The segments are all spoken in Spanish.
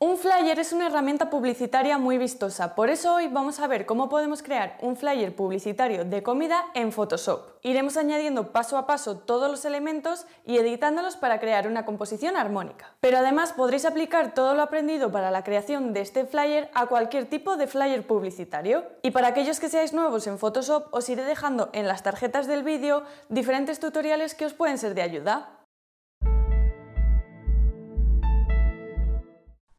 Un flyer es una herramienta publicitaria muy vistosa, por eso hoy vamos a ver cómo podemos crear un flyer publicitario de comida en Photoshop. Iremos añadiendo paso a paso todos los elementos y editándolos para crear una composición armónica. Pero además podréis aplicar todo lo aprendido para la creación de este flyer a cualquier tipo de flyer publicitario. Y para aquellos que seáis nuevos en Photoshop os iré dejando en las tarjetas del vídeo diferentes tutoriales que os pueden ser de ayuda.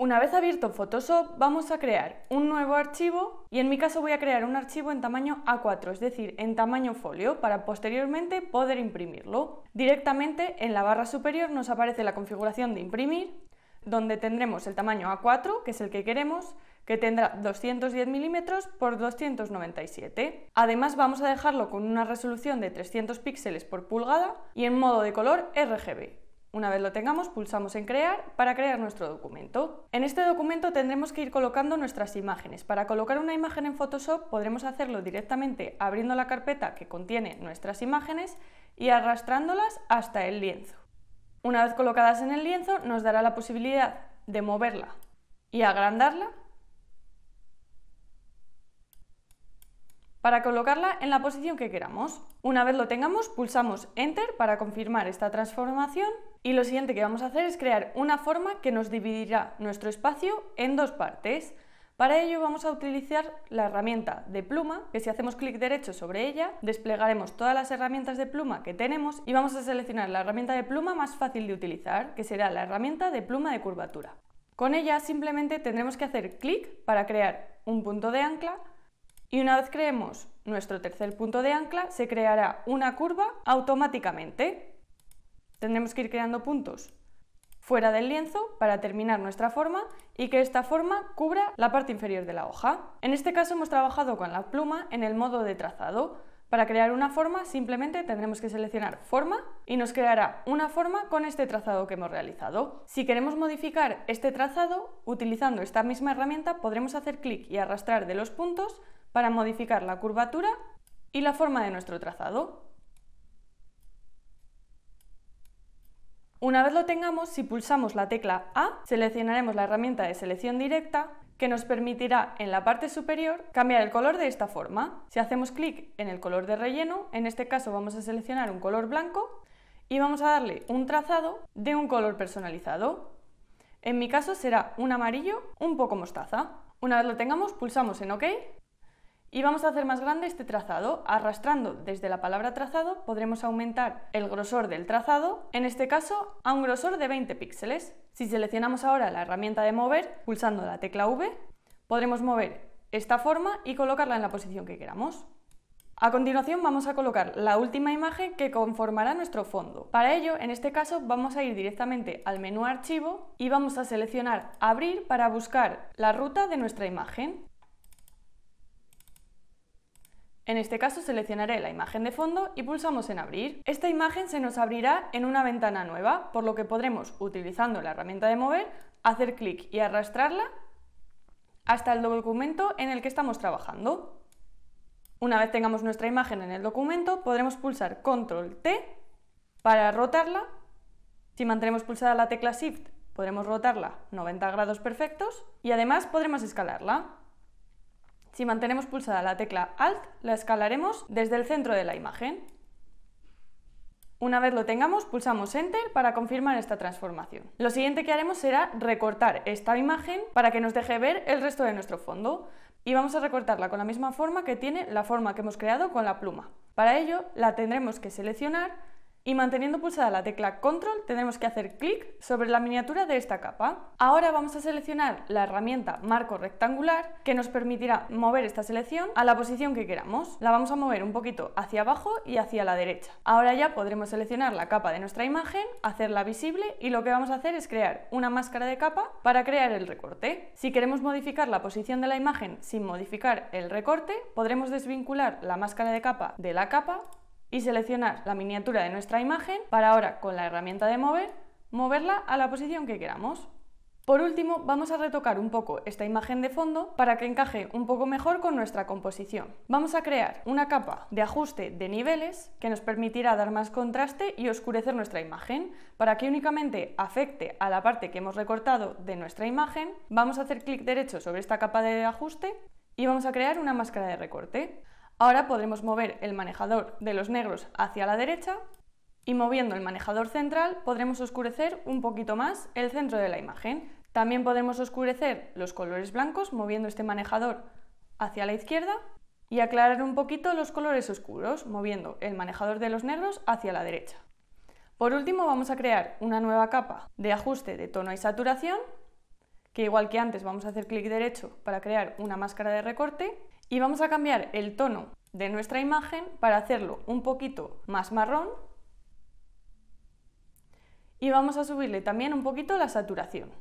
Una vez abierto Photoshop vamos a crear un nuevo archivo y en mi caso voy a crear un archivo en tamaño A4, es decir, en tamaño folio, para posteriormente poder imprimirlo. Directamente en la barra superior nos aparece la configuración de imprimir, donde tendremos el tamaño A4, que es el que queremos, que tendrá 210 milímetros por 297. Además vamos a dejarlo con una resolución de 300 píxeles por pulgada y en modo de color RGB. Una vez lo tengamos, pulsamos en crear para crear nuestro documento. En este documento tendremos que ir colocando nuestras imágenes. Para colocar una imagen en Photoshop podremos hacerlo directamente abriendo la carpeta que contiene nuestras imágenes y arrastrándolas hasta el lienzo. Una vez colocadas en el lienzo nos dará la posibilidad de moverla y agrandarla para colocarla en la posición que queramos. Una vez lo tengamos, pulsamos Enter para confirmar esta transformación y lo siguiente que vamos a hacer es crear una forma que nos dividirá nuestro espacio en dos partes. Para ello vamos a utilizar la herramienta de pluma, que si hacemos clic derecho sobre ella, desplegaremos todas las herramientas de pluma que tenemos y vamos a seleccionar la herramienta de pluma más fácil de utilizar, que será la herramienta de pluma de curvatura. Con ella simplemente tendremos que hacer clic para crear un punto de ancla y una vez creemos nuestro tercer punto de ancla, se creará una curva automáticamente. Tendremos que ir creando puntos fuera del lienzo para terminar nuestra forma y que esta forma cubra la parte inferior de la hoja. En este caso hemos trabajado con la pluma en el modo de trazado. Para crear una forma simplemente tendremos que seleccionar forma y nos creará una forma con este trazado que hemos realizado. Si queremos modificar este trazado, utilizando esta misma herramienta podremos hacer clic y arrastrar de los puntos para modificar la curvatura y la forma de nuestro trazado. Una vez lo tengamos, si pulsamos la tecla A, seleccionaremos la herramienta de selección directa que nos permitirá en la parte superior cambiar el color de esta forma. Si hacemos clic en el color de relleno, en este caso vamos a seleccionar un color blanco y vamos a darle un trazado de un color personalizado. En mi caso será un amarillo un poco mostaza. Una vez lo tengamos, pulsamos en OK y vamos a hacer más grande este trazado. Arrastrando desde la palabra trazado podremos aumentar el grosor del trazado, en este caso a un grosor de 20 píxeles. Si seleccionamos ahora la herramienta de mover, pulsando la tecla V, podremos mover esta forma y colocarla en la posición que queramos. A continuación vamos a colocar la última imagen que conformará nuestro fondo. Para ello, en este caso, vamos a ir directamente al menú Archivo y vamos a seleccionar Abrir para buscar la ruta de nuestra imagen. En este caso seleccionaré la imagen de fondo y pulsamos en abrir. Esta imagen se nos abrirá en una ventana nueva, por lo que podremos, utilizando la herramienta de mover, hacer clic y arrastrarla hasta el documento en el que estamos trabajando. Una vez tengamos nuestra imagen en el documento, podremos pulsar Control T para rotarla. Si mantenemos pulsada la tecla Shift, podremos rotarla 90 grados perfectos y además podremos escalarla. Si mantenemos pulsada la tecla Alt, la escalaremos desde el centro de la imagen. Una vez lo tengamos, pulsamos Enter para confirmar esta transformación. Lo siguiente que haremos será recortar esta imagen para que nos deje ver el resto de nuestro fondo y vamos a recortarla con la misma forma que tiene la forma que hemos creado con la pluma. Para ello, la tendremos que seleccionar y manteniendo pulsada la tecla Control tenemos que hacer clic sobre la miniatura de esta capa. Ahora vamos a seleccionar la herramienta marco rectangular que nos permitirá mover esta selección a la posición que queramos. La vamos a mover un poquito hacia abajo y hacia la derecha. Ahora ya podremos seleccionar la capa de nuestra imagen, hacerla visible y lo que vamos a hacer es crear una máscara de capa para crear el recorte. Si queremos modificar la posición de la imagen sin modificar el recorte, podremos desvincular la máscara de capa de la capa y seleccionar la miniatura de nuestra imagen para ahora con la herramienta de mover, moverla a la posición que queramos. Por último, vamos a retocar un poco esta imagen de fondo para que encaje un poco mejor con nuestra composición. Vamos a crear una capa de ajuste de niveles que nos permitirá dar más contraste y oscurecer nuestra imagen. Para que únicamente afecte a la parte que hemos recortado de nuestra imagen, vamos a hacer clic derecho sobre esta capa de ajuste y vamos a crear una máscara de recorte. Ahora podremos mover el manejador de los negros hacia la derecha y moviendo el manejador central podremos oscurecer un poquito más el centro de la imagen. También podremos oscurecer los colores blancos moviendo este manejador hacia la izquierda y aclarar un poquito los colores oscuros moviendo el manejador de los negros hacia la derecha. Por último vamos a crear una nueva capa de ajuste de tono y saturación que igual que antes vamos a hacer clic derecho para crear una máscara de recorte y vamos a cambiar el tono de nuestra imagen para hacerlo un poquito más marrón. Y vamos a subirle también un poquito la saturación.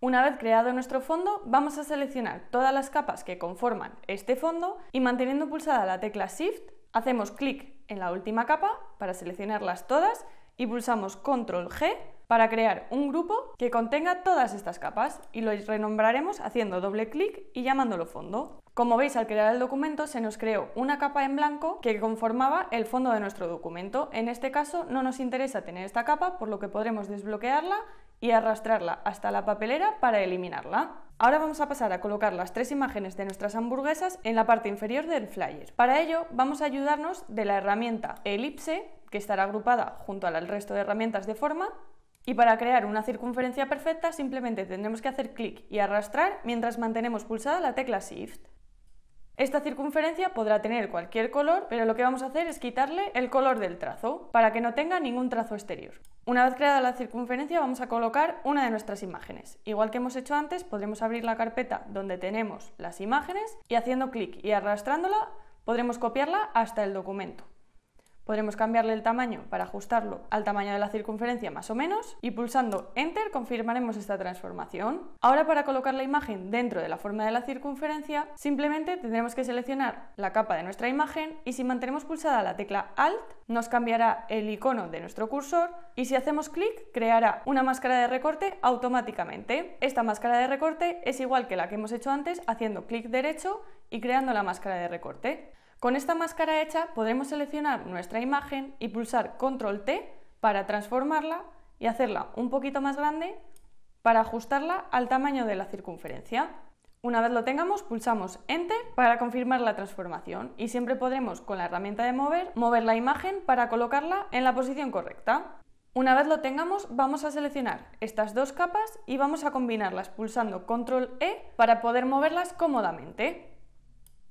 Una vez creado nuestro fondo, vamos a seleccionar todas las capas que conforman este fondo y manteniendo pulsada la tecla Shift, hacemos clic en la última capa para seleccionarlas todas y pulsamos Control G para crear un grupo que contenga todas estas capas y lo renombraremos haciendo doble clic y llamándolo fondo. Como veis, al crear el documento se nos creó una capa en blanco que conformaba el fondo de nuestro documento. En este caso no nos interesa tener esta capa, por lo que podremos desbloquearla y arrastrarla hasta la papelera para eliminarla. Ahora vamos a pasar a colocar las tres imágenes de nuestras hamburguesas en la parte inferior del flyer. Para ello vamos a ayudarnos de la herramienta elipse, que estará agrupada junto al resto de herramientas de forma, y para crear una circunferencia perfecta simplemente tendremos que hacer clic y arrastrar mientras mantenemos pulsada la tecla Shift. Esta circunferencia podrá tener cualquier color, pero lo que vamos a hacer es quitarle el color del trazo, para que no tenga ningún trazo exterior. Una vez creada la circunferencia vamos a colocar una de nuestras imágenes. Igual que hemos hecho antes, podremos abrir la carpeta donde tenemos las imágenes y haciendo clic y arrastrándola podremos copiarla hasta el documento. Podremos cambiarle el tamaño para ajustarlo al tamaño de la circunferencia más o menos y pulsando Enter confirmaremos esta transformación. Ahora para colocar la imagen dentro de la forma de la circunferencia simplemente tendremos que seleccionar la capa de nuestra imagen y si mantenemos pulsada la tecla Alt nos cambiará el icono de nuestro cursor y si hacemos clic creará una máscara de recorte automáticamente. Esta máscara de recorte es igual que la que hemos hecho antes haciendo clic derecho y creando la máscara de recorte. Con esta máscara hecha podremos seleccionar nuestra imagen y pulsar Control T para transformarla y hacerla un poquito más grande para ajustarla al tamaño de la circunferencia. Una vez lo tengamos, pulsamos Enter para confirmar la transformación y siempre podremos, con la herramienta de mover, mover la imagen para colocarla en la posición correcta. Una vez lo tengamos, vamos a seleccionar estas dos capas y vamos a combinarlas pulsando Control E para poder moverlas cómodamente.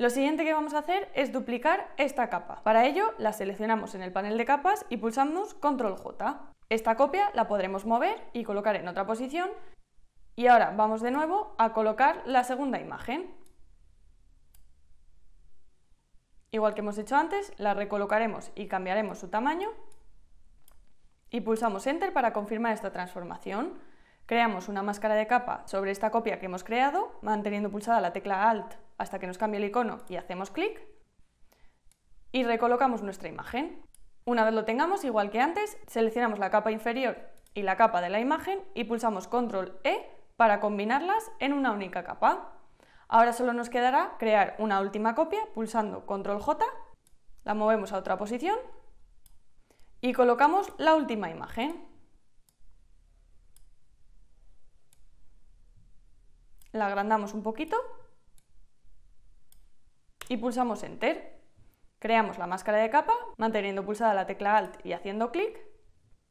Lo siguiente que vamos a hacer es duplicar esta capa. Para ello la seleccionamos en el panel de capas y pulsamos Control J. Esta copia la podremos mover y colocar en otra posición y ahora vamos de nuevo a colocar la segunda imagen. Igual que hemos hecho antes, la recolocaremos y cambiaremos su tamaño y pulsamos Enter para confirmar esta transformación. Creamos una máscara de capa sobre esta copia que hemos creado, manteniendo pulsada la tecla Alt hasta que nos cambie el icono y hacemos clic. Y recolocamos nuestra imagen. Una vez lo tengamos, igual que antes, seleccionamos la capa inferior y la capa de la imagen y pulsamos Control E para combinarlas en una única capa. Ahora solo nos quedará crear una última copia pulsando Control J, la movemos a otra posición y colocamos la última imagen. la agrandamos un poquito y pulsamos Enter. Creamos la máscara de capa manteniendo pulsada la tecla Alt y haciendo clic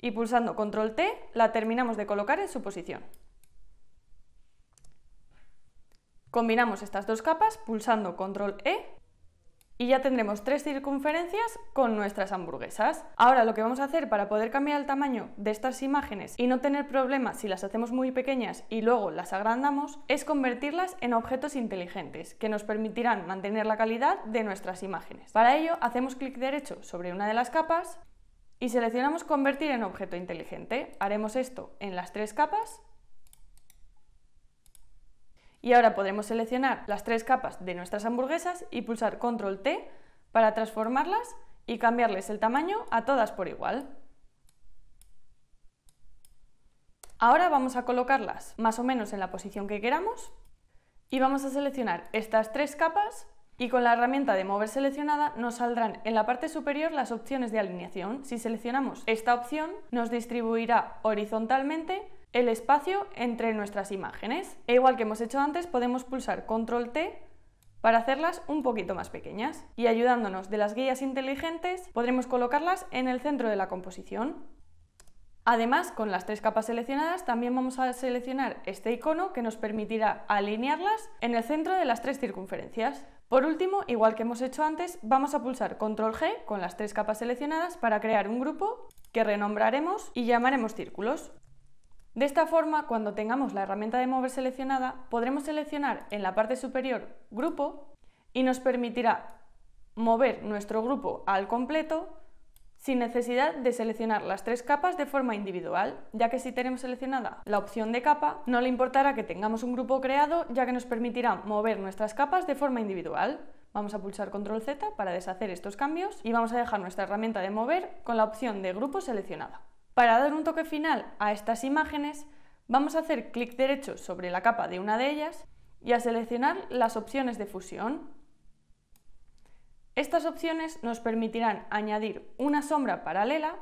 y pulsando Control T la terminamos de colocar en su posición. Combinamos estas dos capas pulsando Control E y ya tendremos tres circunferencias con nuestras hamburguesas. Ahora lo que vamos a hacer para poder cambiar el tamaño de estas imágenes y no tener problemas si las hacemos muy pequeñas y luego las agrandamos es convertirlas en objetos inteligentes que nos permitirán mantener la calidad de nuestras imágenes. Para ello hacemos clic derecho sobre una de las capas y seleccionamos convertir en objeto inteligente. Haremos esto en las tres capas y ahora podremos seleccionar las tres capas de nuestras hamburguesas y pulsar Control T para transformarlas y cambiarles el tamaño a todas por igual. Ahora vamos a colocarlas más o menos en la posición que queramos y vamos a seleccionar estas tres capas y con la herramienta de mover seleccionada nos saldrán en la parte superior las opciones de alineación. Si seleccionamos esta opción nos distribuirá horizontalmente el espacio entre nuestras imágenes. E igual que hemos hecho antes, podemos pulsar Control T para hacerlas un poquito más pequeñas. Y ayudándonos de las guías inteligentes, podremos colocarlas en el centro de la composición. Además, con las tres capas seleccionadas, también vamos a seleccionar este icono que nos permitirá alinearlas en el centro de las tres circunferencias. Por último, igual que hemos hecho antes, vamos a pulsar Control G con las tres capas seleccionadas para crear un grupo que renombraremos y llamaremos círculos. De esta forma, cuando tengamos la herramienta de mover seleccionada, podremos seleccionar en la parte superior Grupo y nos permitirá mover nuestro grupo al completo sin necesidad de seleccionar las tres capas de forma individual, ya que si tenemos seleccionada la opción de capa, no le importará que tengamos un grupo creado, ya que nos permitirá mover nuestras capas de forma individual. Vamos a pulsar Control Z para deshacer estos cambios y vamos a dejar nuestra herramienta de mover con la opción de grupo seleccionada. Para dar un toque final a estas imágenes, vamos a hacer clic derecho sobre la capa de una de ellas y a seleccionar las opciones de fusión. Estas opciones nos permitirán añadir una sombra paralela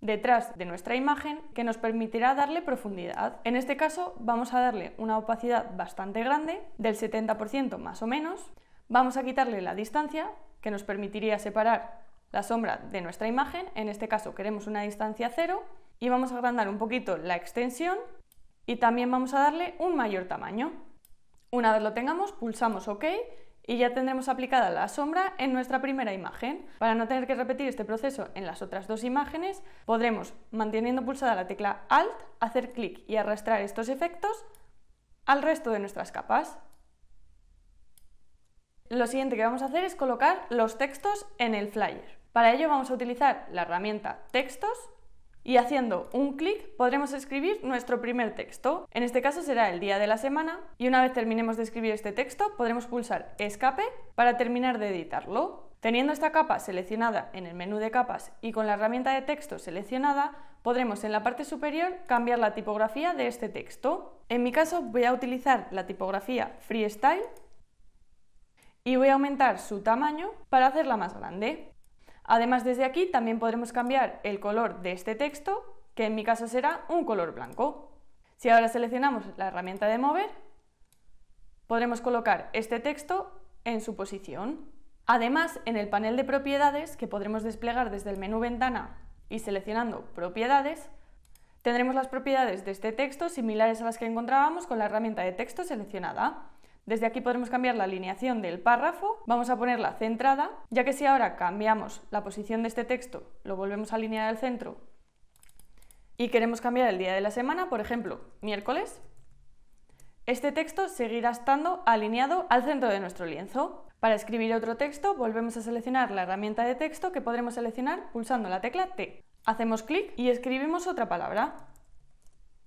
detrás de nuestra imagen que nos permitirá darle profundidad. En este caso vamos a darle una opacidad bastante grande, del 70% más o menos. Vamos a quitarle la distancia, que nos permitiría separar la sombra de nuestra imagen, en este caso queremos una distancia cero y vamos a agrandar un poquito la extensión y también vamos a darle un mayor tamaño. Una vez lo tengamos, pulsamos OK y ya tendremos aplicada la sombra en nuestra primera imagen. Para no tener que repetir este proceso en las otras dos imágenes, podremos, manteniendo pulsada la tecla Alt, hacer clic y arrastrar estos efectos al resto de nuestras capas. Lo siguiente que vamos a hacer es colocar los textos en el flyer. Para ello vamos a utilizar la herramienta textos y haciendo un clic podremos escribir nuestro primer texto. En este caso será el día de la semana y una vez terminemos de escribir este texto podremos pulsar escape para terminar de editarlo. Teniendo esta capa seleccionada en el menú de capas y con la herramienta de texto seleccionada, podremos en la parte superior cambiar la tipografía de este texto. En mi caso voy a utilizar la tipografía Freestyle y voy a aumentar su tamaño para hacerla más grande. Además, desde aquí también podremos cambiar el color de este texto, que en mi caso será un color blanco. Si ahora seleccionamos la herramienta de mover, podremos colocar este texto en su posición. Además, en el panel de propiedades, que podremos desplegar desde el menú ventana y seleccionando propiedades, tendremos las propiedades de este texto similares a las que encontrábamos con la herramienta de texto seleccionada. Desde aquí podremos cambiar la alineación del párrafo, vamos a ponerla centrada, ya que si ahora cambiamos la posición de este texto, lo volvemos a alinear al centro y queremos cambiar el día de la semana, por ejemplo, miércoles, este texto seguirá estando alineado al centro de nuestro lienzo. Para escribir otro texto, volvemos a seleccionar la herramienta de texto que podremos seleccionar pulsando la tecla T. Hacemos clic y escribimos otra palabra.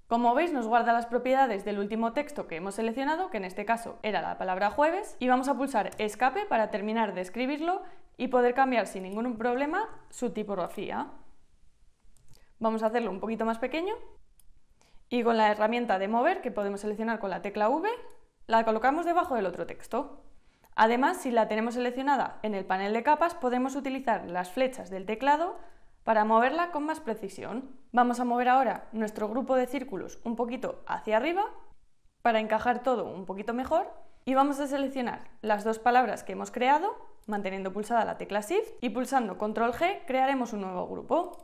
Como veis, nos guarda las propiedades del último texto que hemos seleccionado, que en este caso era la palabra jueves, y vamos a pulsar escape para terminar de escribirlo y poder cambiar sin ningún problema su tipografía. Vamos a hacerlo un poquito más pequeño y con la herramienta de mover, que podemos seleccionar con la tecla V, la colocamos debajo del otro texto. Además, si la tenemos seleccionada en el panel de capas, podemos utilizar las flechas del teclado para moverla con más precisión, vamos a mover ahora nuestro grupo de círculos un poquito hacia arriba para encajar todo un poquito mejor y vamos a seleccionar las dos palabras que hemos creado, manteniendo pulsada la tecla Shift y pulsando Control G crearemos un nuevo grupo.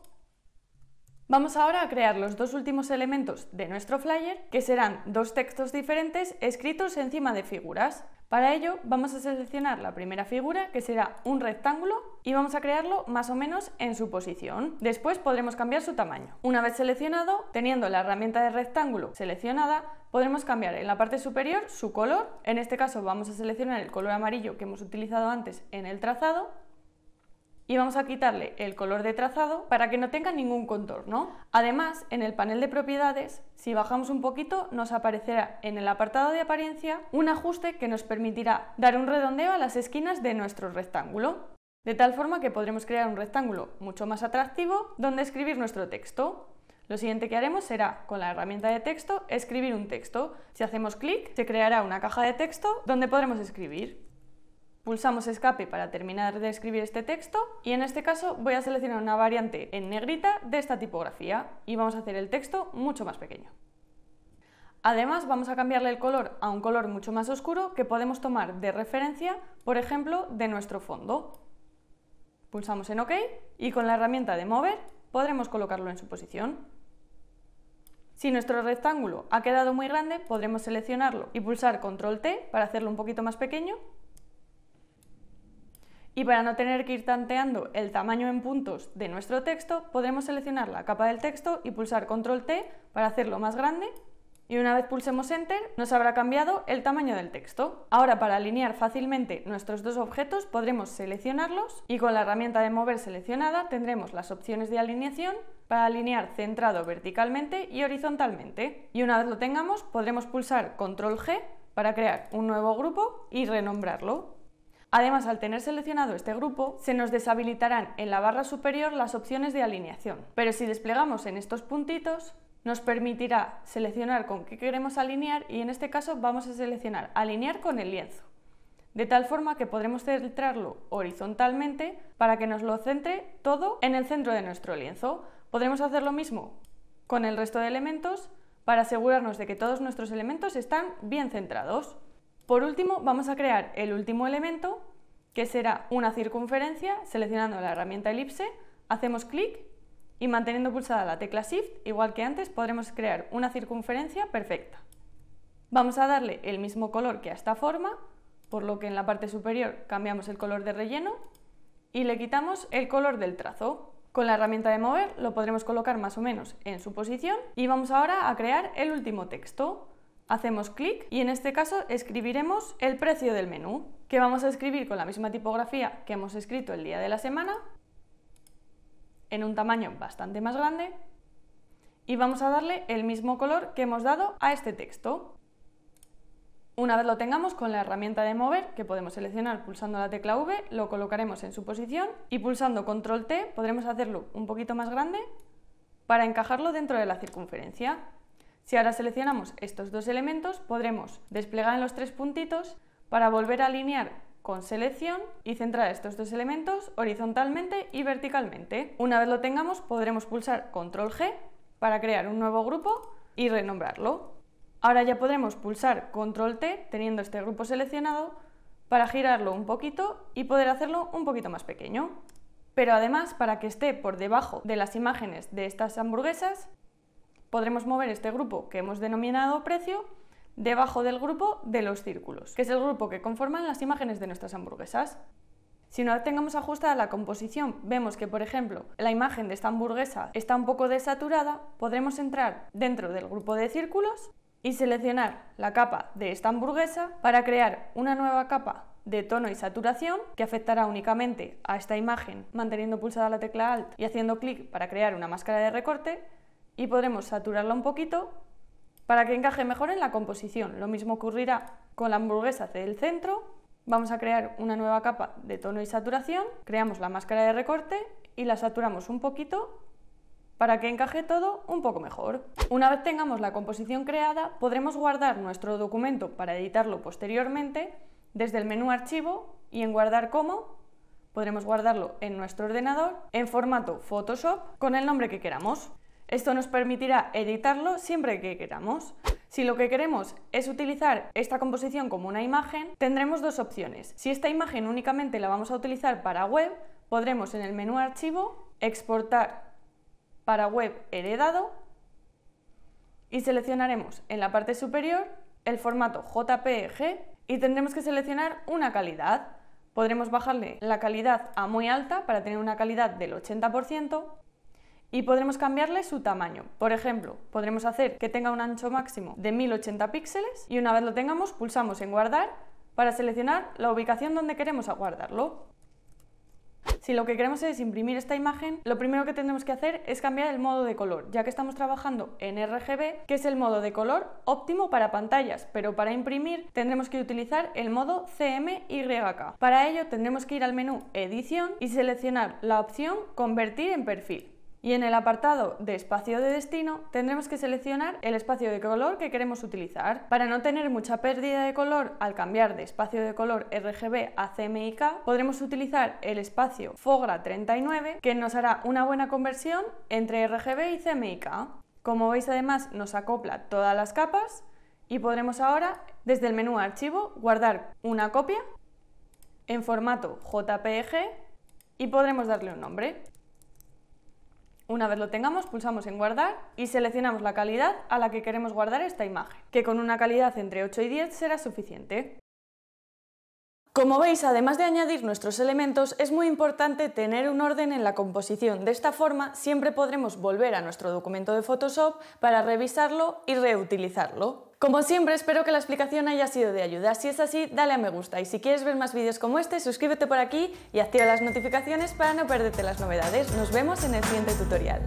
Vamos ahora a crear los dos últimos elementos de nuestro flyer, que serán dos textos diferentes escritos encima de figuras. Para ello vamos a seleccionar la primera figura, que será un rectángulo, y vamos a crearlo más o menos en su posición. Después podremos cambiar su tamaño. Una vez seleccionado, teniendo la herramienta de rectángulo seleccionada, podremos cambiar en la parte superior su color. En este caso vamos a seleccionar el color amarillo que hemos utilizado antes en el trazado y vamos a quitarle el color de trazado para que no tenga ningún contorno. Además, en el panel de propiedades, si bajamos un poquito, nos aparecerá en el apartado de apariencia un ajuste que nos permitirá dar un redondeo a las esquinas de nuestro rectángulo, de tal forma que podremos crear un rectángulo mucho más atractivo donde escribir nuestro texto. Lo siguiente que haremos será, con la herramienta de texto, escribir un texto. Si hacemos clic, se creará una caja de texto donde podremos escribir. Pulsamos escape para terminar de escribir este texto y en este caso voy a seleccionar una variante en negrita de esta tipografía y vamos a hacer el texto mucho más pequeño. Además vamos a cambiarle el color a un color mucho más oscuro que podemos tomar de referencia, por ejemplo, de nuestro fondo. Pulsamos en OK y con la herramienta de mover podremos colocarlo en su posición. Si nuestro rectángulo ha quedado muy grande, podremos seleccionarlo y pulsar Control T para hacerlo un poquito más pequeño y para no tener que ir tanteando el tamaño en puntos de nuestro texto, podremos seleccionar la capa del texto y pulsar Control T para hacerlo más grande y una vez pulsemos Enter nos habrá cambiado el tamaño del texto. Ahora para alinear fácilmente nuestros dos objetos podremos seleccionarlos y con la herramienta de mover seleccionada tendremos las opciones de alineación para alinear centrado verticalmente y horizontalmente. Y una vez lo tengamos podremos pulsar Control G para crear un nuevo grupo y renombrarlo. Además, al tener seleccionado este grupo, se nos deshabilitarán en la barra superior las opciones de alineación. Pero si desplegamos en estos puntitos, nos permitirá seleccionar con qué queremos alinear y en este caso vamos a seleccionar alinear con el lienzo, de tal forma que podremos centrarlo horizontalmente para que nos lo centre todo en el centro de nuestro lienzo. Podremos hacer lo mismo con el resto de elementos para asegurarnos de que todos nuestros elementos están bien centrados. Por último, vamos a crear el último elemento, que será una circunferencia, seleccionando la herramienta elipse, hacemos clic y manteniendo pulsada la tecla Shift, igual que antes, podremos crear una circunferencia perfecta. Vamos a darle el mismo color que a esta forma, por lo que en la parte superior cambiamos el color de relleno y le quitamos el color del trazo. Con la herramienta de mover lo podremos colocar más o menos en su posición y vamos ahora a crear el último texto. Hacemos clic y en este caso escribiremos el precio del menú, que vamos a escribir con la misma tipografía que hemos escrito el día de la semana, en un tamaño bastante más grande, y vamos a darle el mismo color que hemos dado a este texto. Una vez lo tengamos con la herramienta de mover, que podemos seleccionar pulsando la tecla V, lo colocaremos en su posición y pulsando control T podremos hacerlo un poquito más grande para encajarlo dentro de la circunferencia. Si ahora seleccionamos estos dos elementos, podremos desplegar en los tres puntitos para volver a alinear con selección y centrar estos dos elementos horizontalmente y verticalmente. Una vez lo tengamos, podremos pulsar Control G para crear un nuevo grupo y renombrarlo. Ahora ya podremos pulsar Control T teniendo este grupo seleccionado para girarlo un poquito y poder hacerlo un poquito más pequeño. Pero además, para que esté por debajo de las imágenes de estas hamburguesas, podremos mover este grupo que hemos denominado precio debajo del grupo de los círculos, que es el grupo que conforman las imágenes de nuestras hamburguesas. Si no tengamos ajustada la composición, vemos que, por ejemplo, la imagen de esta hamburguesa está un poco desaturada, podremos entrar dentro del grupo de círculos y seleccionar la capa de esta hamburguesa para crear una nueva capa de tono y saturación que afectará únicamente a esta imagen manteniendo pulsada la tecla Alt y haciendo clic para crear una máscara de recorte y podremos saturarla un poquito para que encaje mejor en la composición. Lo mismo ocurrirá con la hamburguesa del centro. Vamos a crear una nueva capa de tono y saturación, creamos la máscara de recorte y la saturamos un poquito para que encaje todo un poco mejor. Una vez tengamos la composición creada, podremos guardar nuestro documento para editarlo posteriormente desde el menú Archivo y en Guardar como podremos guardarlo en nuestro ordenador en formato Photoshop con el nombre que queramos. Esto nos permitirá editarlo siempre que queramos. Si lo que queremos es utilizar esta composición como una imagen, tendremos dos opciones. Si esta imagen únicamente la vamos a utilizar para web, podremos en el menú Archivo exportar para web heredado y seleccionaremos en la parte superior el formato JPG e y tendremos que seleccionar una calidad. Podremos bajarle la calidad a muy alta para tener una calidad del 80% y podremos cambiarle su tamaño. Por ejemplo, podremos hacer que tenga un ancho máximo de 1080 píxeles y una vez lo tengamos pulsamos en guardar para seleccionar la ubicación donde queremos guardarlo. Si lo que queremos es imprimir esta imagen, lo primero que tendremos que hacer es cambiar el modo de color, ya que estamos trabajando en RGB, que es el modo de color óptimo para pantallas, pero para imprimir tendremos que utilizar el modo CMYK. Para ello tendremos que ir al menú Edición y seleccionar la opción Convertir en perfil. Y en el apartado de espacio de destino tendremos que seleccionar el espacio de color que queremos utilizar. Para no tener mucha pérdida de color al cambiar de espacio de color RGB a CMYK, podremos utilizar el espacio Fogra 39 que nos hará una buena conversión entre RGB y CMYK. Como veis además nos acopla todas las capas y podremos ahora desde el menú archivo guardar una copia en formato JPG y podremos darle un nombre. Una vez lo tengamos, pulsamos en guardar y seleccionamos la calidad a la que queremos guardar esta imagen, que con una calidad entre 8 y 10 será suficiente. Como veis, además de añadir nuestros elementos, es muy importante tener un orden en la composición. De esta forma, siempre podremos volver a nuestro documento de Photoshop para revisarlo y reutilizarlo. Como siempre, espero que la explicación haya sido de ayuda. Si es así, dale a me gusta. Y si quieres ver más vídeos como este, suscríbete por aquí y activa las notificaciones para no perderte las novedades. Nos vemos en el siguiente tutorial.